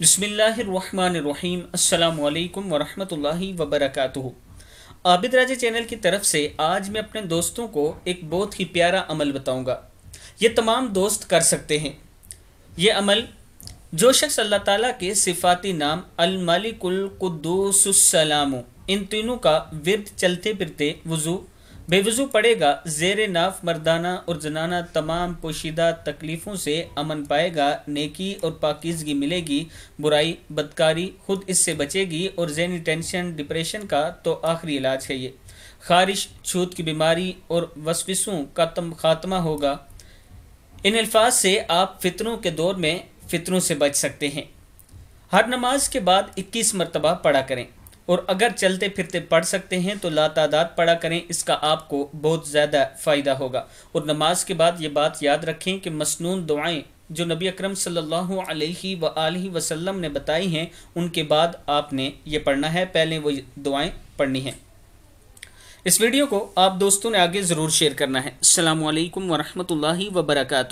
بسم اللہ الرحمن الرحیم السلام علیکم ورحمۃ اللہ وبرکاتہ عابد راجہ چینل کی طرف سے آج میں اپنے دوستوں کو ایک بہت ہی پیارا عمل بتاؤں گا یہ تمام دوست کر سکتے ہیں یہ عمل جو شخص اللہ تعالیٰ کے صفاتی نام الملک القدوس السلام ان تینوں کا ورد چلتے پھرتے وضو بے وضو پڑے گا زیر ناف مردانہ اور زنانہ تمام پوشیدہ تکلیفوں سے امن پائے گا نیکی اور پاکیزگی ملے گی برائی بدکاری خود اس سے بچے گی اور ذہنی ٹینشن ڈپریشن کا تو آخری علاج ہے یہ خارش چھوت کی بیماری اور وسوسوں کا تم خاتمہ ہوگا ان الفاظ سے آپ فطروں کے دور میں فطروں سے بچ سکتے ہیں ہر نماز کے بعد اکیس مرتبہ پڑھا کریں اور اگر چلتے پھرتے پڑھ سکتے ہیں تو لا تعداد پڑھا کریں اس کا آپ کو بہت زیادہ فائدہ ہوگا اور نماز کے بعد یہ بات یاد رکھیں کہ مسنون دعائیں جو نبی اکرم صلی اللہ علیہ و وسلم نے بتائی ہیں ان کے بعد آپ نے یہ پڑھنا ہے پہلے وہ دعائیں پڑھنی ہیں اس ویڈیو کو آپ دوستوں نے آگے ضرور شیئر کرنا ہے السلام علیکم ورحمۃ اللہ وبرکاتہ